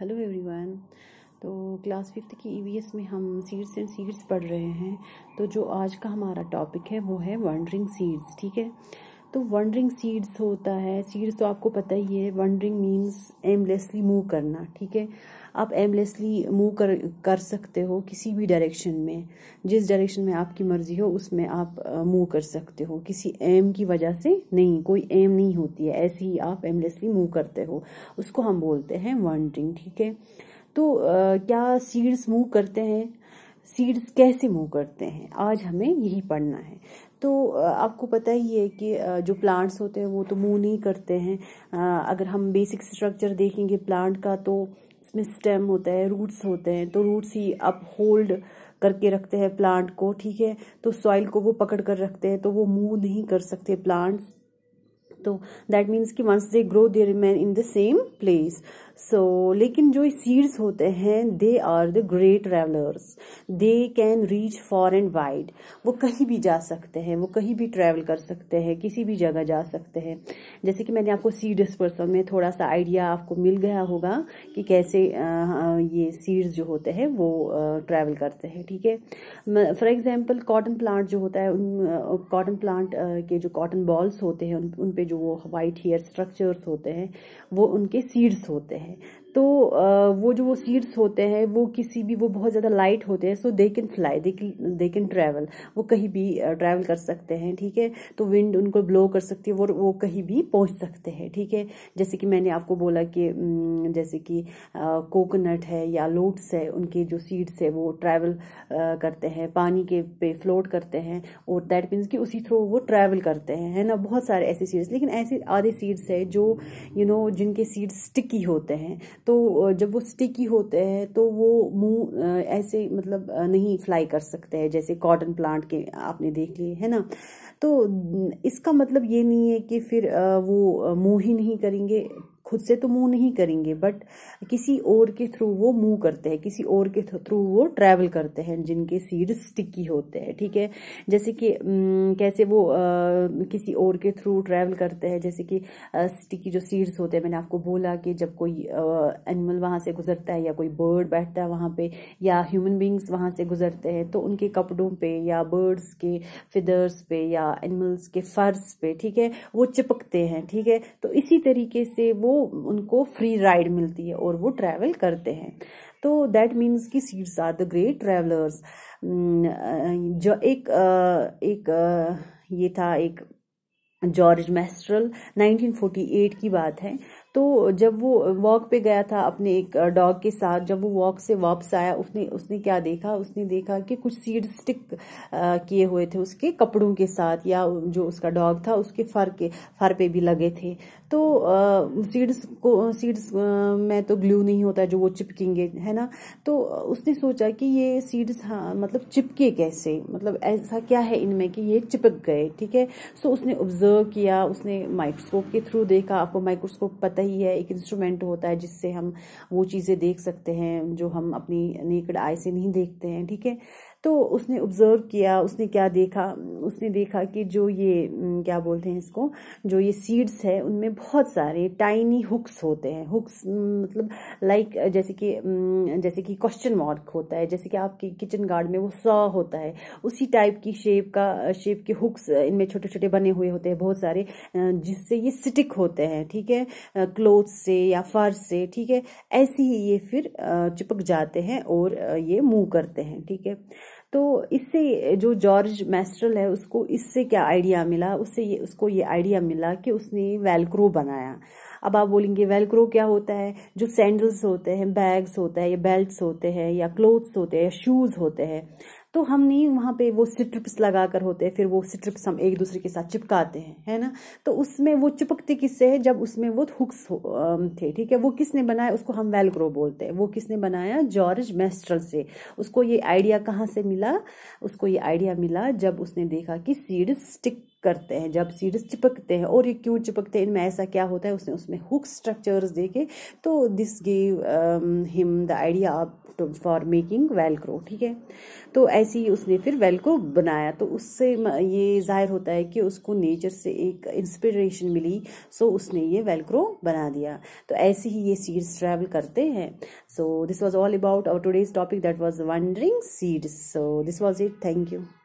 hello everyone तो class fifth की E e में हम सीड्स एंड सीड्स पढ़ रहे हैं तो जो आज का हमारा टॉपिक है वो है वंडरिंग सीड्स ठीक है तो वंडरिंग सीड्स होता है सीड्स तो आपको पता ही है वंडरिंग मीन्स एमलेसली मूव करना ठीक है आप एमलेसली मूव कर कर सकते हो किसी भी डायरेक्शन में जिस डायरेक्शन में आपकी मर्जी हो उसमें आप मूव कर सकते हो किसी एम की वजह से नहीं कोई एम नहीं होती है ऐसे ही आप एमलेसली मूव करते हो उसको हम बोलते हैं वॉन्टिंग ठीक है तो आ, क्या सीड्स मूव करते हैं सीड्स कैसे मूव करते हैं आज हमें यही पढ़ना है तो आपको पता ही है कि जो प्लांट्स होते हैं वो तो मूव नहीं करते हैं अगर हम बेसिक स्ट्रक्चर देखेंगे प्लांट का तो इसमें स्टेम होता है रूट्स होते हैं तो रूट्स ही अप होल्ड करके रखते हैं प्लांट को ठीक है तो सॉइल को वो पकड़ कर रखते हैं तो वो मूव नहीं कर सकते प्लांट्स तो दैट मीन्स कि once they grow they remain in the same place so लेकिन जो सीड्स होते हैं they are the great travellers they can reach far and wide वो कहीं भी जा सकते हैं वो कहीं भी ट्रेवल कर सकते हैं किसी भी जगह जा सकते हैं जैसे कि मैंने आपको सीड पर्सन में थोड़ा सा आइडिया आपको मिल गया होगा कि कैसे ये सीड्स जो होते हैं वो ट्रैवल करते हैं ठीक है फॉर एग्जाम्पल कॉटन प्लांट जो होता है उन कॉटन प्लांट के जो कॉटन बॉल्स होते हैं उन उन पे जो वो वाइट हेयर स्ट्रक्चर्स होते हैं वो उनके सीड्स होते हैं तो वो जो वो सीड्स होते हैं वो किसी भी वो बहुत ज़्यादा लाइट होते हैं so they can fly they can travel वो कहीं भी ट्रैवल कर सकते हैं ठीक है तो विंड उनको ब्लो कर सकती है वो वो कहीं भी पहुंच सकते हैं ठीक है जैसे कि मैंने आपको बोला कि जैसे कि कोकोनट है या लोट्स है उनके जो सीड्स है वो ट्रैवल करते हैं पानी के पे फ्लोट करते हैं और दैट मीन्स कि उसी थ्रू वो ट्रैवल करते हैं है ना बहुत सारे ऐसे सीड्स लेकिन ऐसे आधे सीड्स है जो यू you नो know, जिनके सीड्स स्टिकी होते हैं तो जब वो स्टिकी होते हैं तो वो मुंह ऐसे मतलब नहीं फ्लाई कर सकते हैं जैसे कॉटन प्लांट के आपने देख लिए है ना तो इसका मतलब ये नहीं है कि फिर वो मुंह ही नहीं करेंगे खुद से तो मूव नहीं करेंगे बट किसी और के थ्रू वो मूव करते हैं किसी और के थ्रू वो ट्रैवल करते हैं जिनके सीड स्टिकी होते हैं ठीक है जैसे कि कैसे वो आ, किसी और के थ्रू ट्रैवल करते हैं जैसे कि आ, स्टिकी जो सीड्स होते हैं मैंने आपको बोला कि जब कोई एनिमल वहाँ से गुजरता है या कोई बर्ड बैठता है वहाँ पे या ह्यूमन बींग्स वहाँ से गुजरते हैं तो उनके कपड़ों पे या बर्ड्स के फिदर्स पे या एनिमल्स के फर्स पे ठीक है वो चिपकते हैं ठीक है तो इसी तरीके से वो उनको फ्री राइड मिलती है और वो ट्रैवल करते हैं तो दैट मीन्स कि seeds are the great travellers जो एक एक ये था एक जॉर्ज मैस्ट्रल 1948 की बात है तो जब वो वॉक पे गया था अपने एक डॉग के साथ जब वो वॉक से वापस आया उसने उसने क्या देखा उसने देखा कि कुछ सीड स्टिक किए हुए थे उसके कपड़ों के साथ या जो उसका डॉग था उसके फर के फर पे भी लगे थे तो सीड्स को सीड्स में तो ग्लू नहीं होता जो वो चिपकेंगे है ना तो उसने सोचा कि ये सीड्स हाँ, मतलब चिपके कैसे मतलब ऐसा क्या है इनमें कि ये चिपक गए ठीक है सो उसने ऑब्जर्व किया उसने माइक्रोस्कोप के थ्रू देखा आपको माइक्रोस्कोप पता जाता ही है एक इंस्ट्रूमेंट होता है जिससे हम वो चीज़ें देख सकते हैं जो हम अपनी नेकड आय से नहीं देखते हैं ठीक है तो उसने ऑब्ज़र्व किया उसने क्या देखा उसने देखा कि जो ये क्या बोलते हैं इसको जो ये सीड्स है उनमें बहुत सारे टाइनी हुक्स होते हैं हुक्स मतलब लाइक जैसे कि जैसे कि क्वेश्चन मार्क होता है जैसे कि आपके किचन गार्ड में वो सॉ होता है उसी टाइप की शेप का शेप के हुक्स इनमें छोटे छोटे बने हुए होते हैं बहुत सारे जिससे ये स्टिक होते हैं ठीक है क्लोथ से या फर्श से ठीक है ऐसे ही ये फिर चिपक जाते हैं और ये मूव करते हैं ठीक है तो इससे जो जॉर्ज मैस्ट्रल है उसको इससे क्या आइडिया मिला उससे ये उसको ये आइडिया मिला कि उसने वेलक्रो बनाया अब आप बोलेंगे वेलक्रो क्या होता है जो सैंडल्स होते हैं बैग्स होता है या बेल्ट्स होते हैं या क्लोथ्स होते हैं या शूज़ होते हैं तो हम नहीं वहाँ पे वो स्ट्रिप्स लगा कर होते हैं फिर वो स्ट्रिप्स हम एक दूसरे के साथ चिपकाते हैं है ना तो उसमें वो चिपकती किससे है जब उसमें वो हुक्स थे ठीक है वो किसने बनाया उसको हम वेलक्रो बोलते हैं वो किसने बनाया जॉर्ज मेस्ट्रल से उसको ये आइडिया कहाँ से मिला उसको ये आइडिया मिला जब उसने देखा कि सीड स्टिक करते हैं जब सीड्स चिपकते हैं और ये क्यों चिपकते हैं इनमें ऐसा क्या होता है उसने उसमें हुक स्ट्रक्चर्स देखे तो this give him the idea of for making Velcro ठीक है तो ऐसे ही उसने फिर वेलक्रो बनाया तो उससे ये जाहिर होता है कि उसको नेचर से एक इंस्पिरेशन मिली सो उसने ये वेलक्रो बना दिया तो ऐसे ही ये सीड्स ट्रैवल करते हैं so this was all about our today's topic that was wandering seeds so this was it thank you